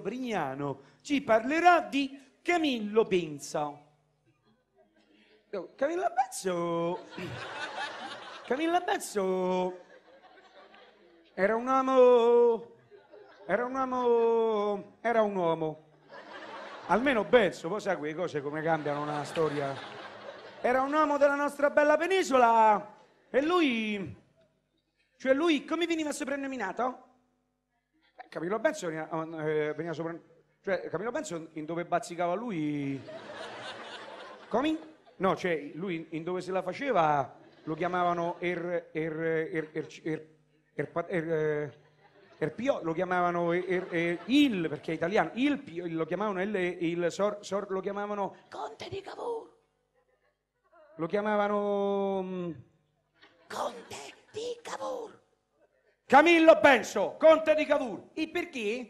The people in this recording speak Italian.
Brignano ci parlerà di Camillo Pensa. Camillo Benzo... Camillo Benzo era un uomo... Era un uomo... Era un uomo. Almeno Benzo, poi sai quelle cose come cambiano una storia. Era un uomo della nostra bella penisola e lui... Cioè lui come veniva soprannominato? Camillo Benson eh, veniva sopra... Cioè, Camillo Benson in dove bazzicava lui... Come? No, cioè, lui in dove se la faceva lo chiamavano er... er... er... er... er... er... er... Eh, Erpio lo chiamavano er, er, eh, il, perché è italiano, il Pio, lo chiamavano il, il sor, sor, lo chiamavano Conte di Cavour. Lo chiamavano mm, Conte di Cavour. Camillo Benso, conte di Cavour. E perché?